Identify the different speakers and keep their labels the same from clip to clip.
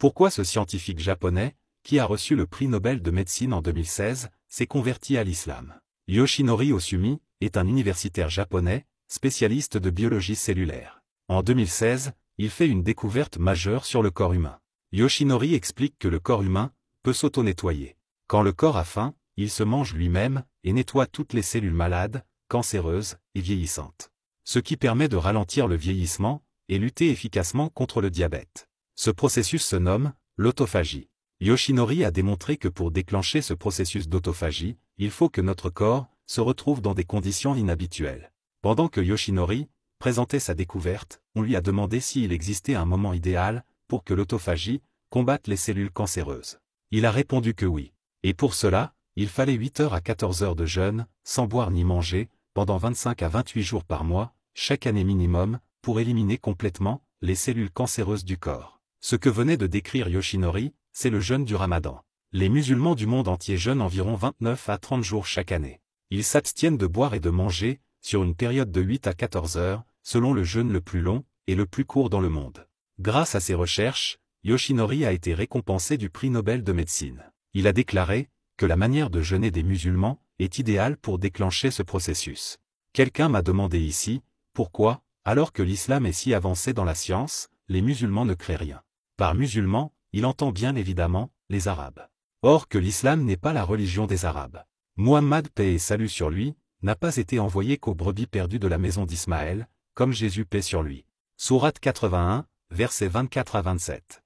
Speaker 1: Pourquoi ce scientifique japonais, qui a reçu le prix Nobel de médecine en 2016, s'est converti à l'islam Yoshinori Osumi est un universitaire japonais, spécialiste de biologie cellulaire. En 2016, il fait une découverte majeure sur le corps humain. Yoshinori explique que le corps humain peut s'auto-nettoyer. Quand le corps a faim, il se mange lui-même et nettoie toutes les cellules malades, cancéreuses et vieillissantes. Ce qui permet de ralentir le vieillissement et lutter efficacement contre le diabète. Ce processus se nomme l'autophagie. Yoshinori a démontré que pour déclencher ce processus d'autophagie, il faut que notre corps se retrouve dans des conditions inhabituelles. Pendant que Yoshinori présentait sa découverte, on lui a demandé s'il existait un moment idéal pour que l'autophagie combatte les cellules cancéreuses. Il a répondu que oui. Et pour cela, il fallait 8 heures à 14 heures de jeûne, sans boire ni manger, pendant 25 à 28 jours par mois, chaque année minimum, pour éliminer complètement les cellules cancéreuses du corps. Ce que venait de décrire Yoshinori, c'est le jeûne du ramadan. Les musulmans du monde entier jeûnent environ 29 à 30 jours chaque année. Ils s'abstiennent de boire et de manger, sur une période de 8 à 14 heures, selon le jeûne le plus long et le plus court dans le monde. Grâce à ses recherches, Yoshinori a été récompensé du prix Nobel de médecine. Il a déclaré que la manière de jeûner des musulmans est idéale pour déclencher ce processus. Quelqu'un m'a demandé ici, pourquoi, alors que l'islam est si avancé dans la science, les musulmans ne créent rien. Par musulmans, il entend bien évidemment les Arabes. Or que l'islam n'est pas la religion des Arabes. Muhammad paix et salut sur lui, n'a pas été envoyé qu'aux brebis perdues de la maison d'Ismaël, comme Jésus paix sur lui. Sourate 81, versets 24 à 27.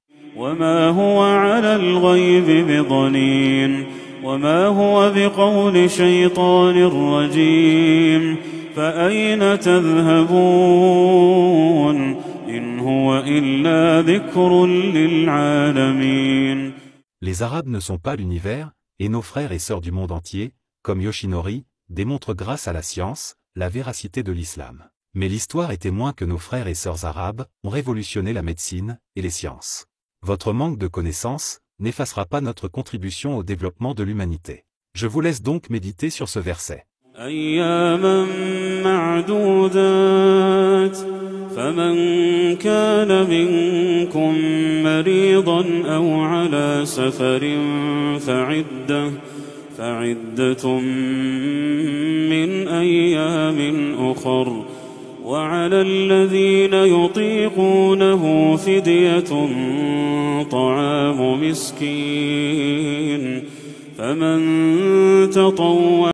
Speaker 1: Les Arabes ne sont pas l'univers, et nos frères et sœurs du monde entier, comme Yoshinori, démontrent grâce à la science, la véracité de l'islam. Mais l'histoire est témoin que nos frères et sœurs arabes ont révolutionné la médecine et les sciences. Votre manque de connaissances n'effacera pas notre contribution au développement de l'humanité. Je vous laisse donc méditer sur ce verset.
Speaker 2: فمن كان منكم مريضا أو على سفر فعدة فعدة من أيام أخر وعلى الذين يطيقونه فدية
Speaker 1: طعام مسكين فمن تطوع